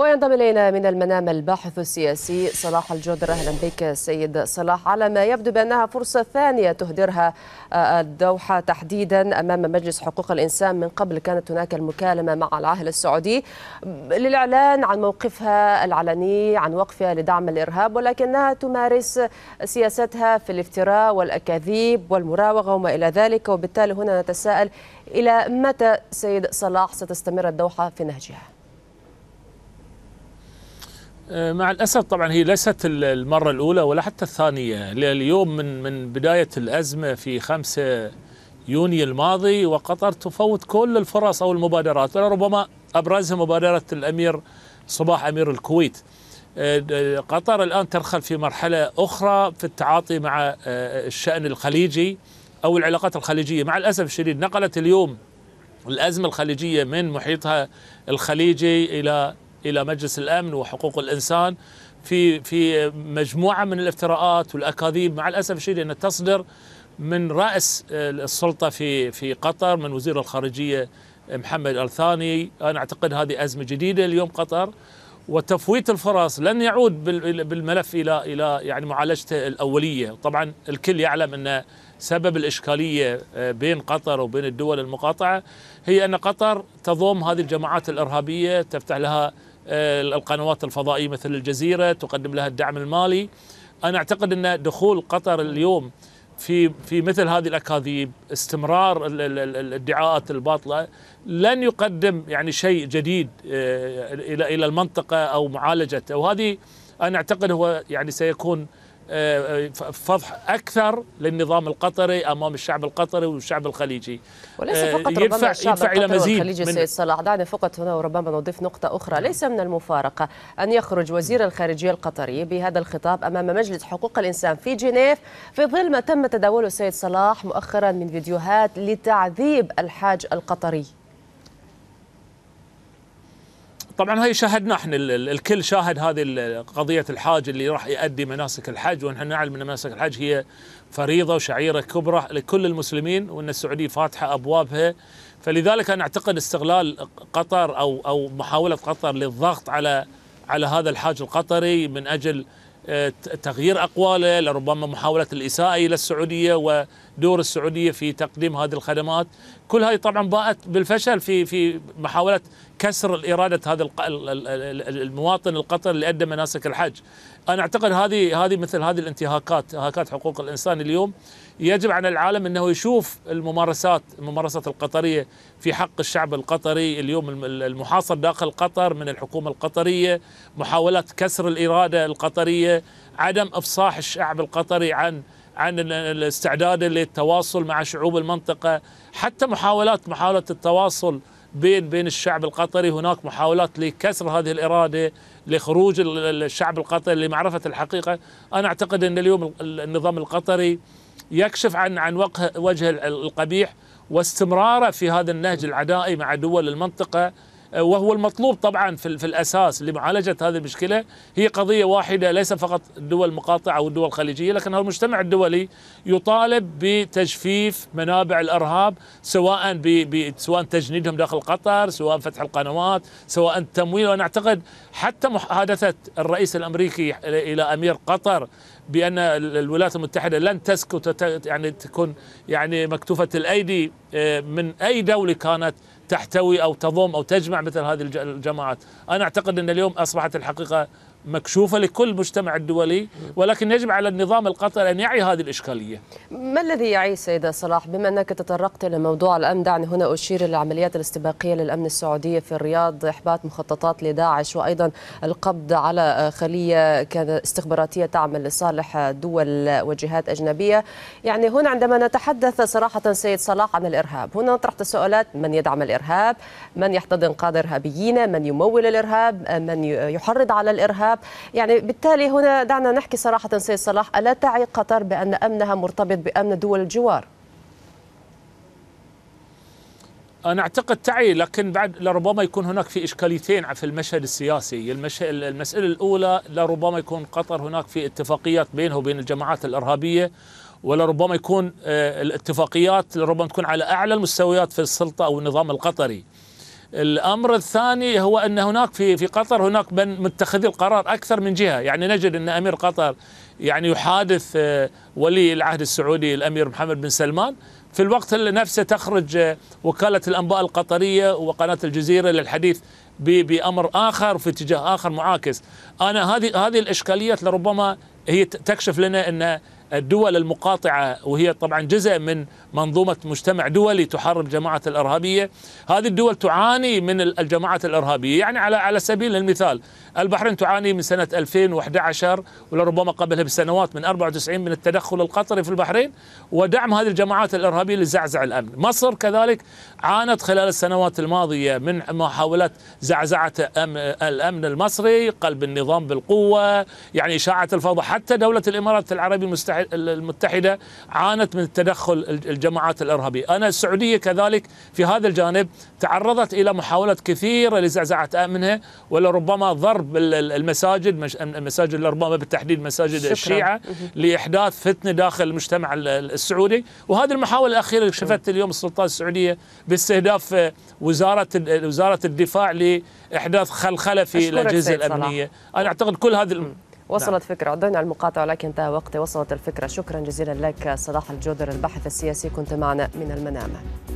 وينضم الينا من المنام الباحث السياسي صلاح الجدر اهلا بك سيد صلاح على ما يبدو بانها فرصه ثانيه تهدرها آه، الدوحه تحديدا امام مجلس حقوق الانسان من قبل كانت هناك المكالمه مع العاهل السعودي للاعلان عن موقفها العلني عن وقفها لدعم الارهاب ولكنها تمارس سياستها في الافتراء والاكاذيب والمراوغه وما الى ذلك وبالتالي هنا نتساءل الى متى سيد صلاح ستستمر الدوحه في نهجها؟ آه، مع الاسف طبعا هي ليست المره الاولى ولا حتى الثانيه اليوم من من بدايه الازمه في 5 يونيو الماضي وقطر تفوت كل الفرص او المبادرات ربما ابرزها مبادره الامير صباح امير الكويت آه، قطر الان تدخل في مرحله اخرى في التعاطي مع آه، الشان الخليجي او العلاقات الخليجيه مع الاسف الشديد نقلت اليوم الازمه الخليجيه من محيطها الخليجي الى الى مجلس الامن وحقوق الانسان في في مجموعه من الافتراءات والاكاذيب مع الاسف الشديد انها تصدر من راس السلطه في في قطر من وزير الخارجيه محمد الثاني انا اعتقد هذه ازمه جديده اليوم قطر وتفويت الفرص لن يعود بالملف الى الى يعني معالجته الاوليه، طبعا الكل يعلم ان سبب الاشكاليه آه، بين قطر وبين الدول المقاطعه هي ان قطر تضم هذه الجماعات الارهابيه تفتح لها آه، القنوات الفضائية مثل الجزيرة تقدم لها الدعم المالي أنا أعتقد أن دخول قطر اليوم في في مثل هذه الاكاذيب استمرار الادعاءات الباطله لن يقدم يعني شيء جديد آه، الى الى المنطقه او معالجته وهذه انا اعتقد هو يعني سيكون فضح اكثر للنظام القطري امام الشعب القطري والشعب الخليجي وليس آه، فقط ربما الشعب يدفع القطري من سيد صلاح دعني فقط هنا وربما نضيف نقطه اخرى ليس من المفارقه ان يخرج وزير الخارجيه القطري بهذا الخطاب امام مجلس حقوق الانسان في جنيف في ظل ما تم تداوله السيد صلاح مؤخرا من فيديوهات لتعذيب الحاج القطري طبعا هاي شاهدنا احنا الكل شاهد هذه قضيه الحاج اللي راح يؤدي مناسك الحج ونحن نعلم ان مناسك الحج هي فريضه وشعيره كبرى لكل المسلمين وان السعوديه فاتحه ابوابها فلذلك انا اعتقد استغلال قطر او او محاوله قطر للضغط على على هذا الحاج القطري من اجل آه، تغيير اقواله لربما محاوله الاساءه الى السعوديه ودور السعوديه في تقديم هذه الخدمات كل هذه طبعا باءت بالفشل في في محاوله كسر إرادة هذا المواطن القطري اللي أدى مناسك الحج أنا أعتقد هذه هذه مثل هذه الانتهاكات انتهاكات حقوق الإنسان اليوم يجب على العالم أنه يشوف الممارسات الممارسات القطرية في حق الشعب القطري اليوم المحاصر داخل قطر من الحكومة القطرية محاولات كسر الإرادة القطرية عدم إفصاح الشعب القطري عن عن الاستعداد للتواصل مع شعوب المنطقة حتى محاولات محاولة التواصل بين بين الشعب القطري هناك محاولات لكسر هذه الإرادة لخروج الشعب القطري لمعرفة الحقيقة أنا أعتقد أن اليوم النظام القطري يكشف عن عن وجه القبيح واستمراره في هذا النهج العدائي مع دول المنطقة آه، وهو المطلوب طبعا في, في الأساس لمعالجة هذه المشكلة هي قضية واحدة ليس فقط الدول المقاطعة أو الدول الخليجية لكن المجتمع الدولي يطالب بتجفيف منابع الإرهاب سواء ب سواء تجنيدهم داخل قطر سواء فتح القنوات سواء التمويل وأنا أعتقد حتى محادثة الرئيس الأمريكي إلى أمير قطر بان الولايات المتحده لن تسكت يعني تكون يعني مكتوفه الايدي آه، من اي دوله كانت تحتوي او تضم او تجمع مثل هذه الجماعات، انا اعتقد ان اليوم اصبحت الحقيقه مكشوفة لكل مجتمع الدولي ولكن يجب على النظام القطري أن يعي هذه الإشكالية ما الذي يعي سيدة صلاح بما أنك تطرقت لموضوع الأمن دعني هنا أشير للعمليات الاستباقية للأمن السعودية في الرياض إحباط مخططات لداعش وأيضا القبض على خلية استخباراتية تعمل لصالح دول وجهات أجنبية يعني هنا عندما نتحدث صراحة سيد صلاح عن الإرهاب هنا نطرح تساؤلات من يدعم الإرهاب من يحتضن قادة إرهابيين من يمول الإرهاب من يحرض على الإرهاب الارهاب يعني بالتالي هنا دعنا نحكي صراحه سيد صلاح الا تعي قطر بان امنها مرتبط بامن دول الجوار أنا أعتقد تعي لكن بعد لربما يكون هناك في إشكاليتين في المشهد السياسي المسألة الأولى لربما يكون قطر هناك في اتفاقيات بينه وبين الجماعات الإرهابية ولربما يكون آه، الاتفاقيات لربما تكون على أعلى المستويات في السلطة أو النظام القطري الامر الثاني هو ان هناك في في قطر هناك من متخذي القرار اكثر من جهه، يعني نجد ان امير قطر يعني يحادث آه، ولي العهد السعودي الامير محمد بن سلمان في الوقت نفسه تخرج آه، وكاله الانباء القطريه وقناه الجزيره للحديث بامر اخر في اتجاه اخر معاكس. انا هذه هذه الاشكاليات لربما هي تكشف لنا ان الدول المقاطعة وهي طبعا جزء من منظومة مجتمع دولي تحارب جماعة الإرهابية هذه الدول تعاني من الجماعات الإرهابية يعني على على سبيل المثال البحرين تعاني من سنة 2011 ولربما قبلها بسنوات من 94 من التدخل القطري في البحرين ودعم هذه الجماعات الإرهابية لزعزع الأمن مصر كذلك عانت خلال السنوات الماضية من محاولات زعزعة الأمن المصري قلب النظام بالقوة يعني إشاعة الفوضى حتى دولة الإمارات العربية المستحيلة المتحدة عانت من التدخل الجماعات الإرهابية أنا السعودية كذلك في هذا الجانب تعرضت إلى محاولات كثيرة لزعزعة أمنها ولربما ضرب المساجد المساجد ربما بالتحديد مساجد شكرا. الشيعة لإحداث فتنة داخل المجتمع السعودي وهذه المحاولة الأخيرة شفت اليوم السلطات السعودية باستهداف وزارة وزارة الدفاع لإحداث خلخلة في الأجهزة الأمنية صلاح. أنا أعتقد كل هذه وصلت نعم. فكرة عدنا المقاطعة ولكن انتهى وقتي وصلت الفكرة شكرا جزيلا لك صلاح الجودر الباحث السياسي كنت معنا من المنام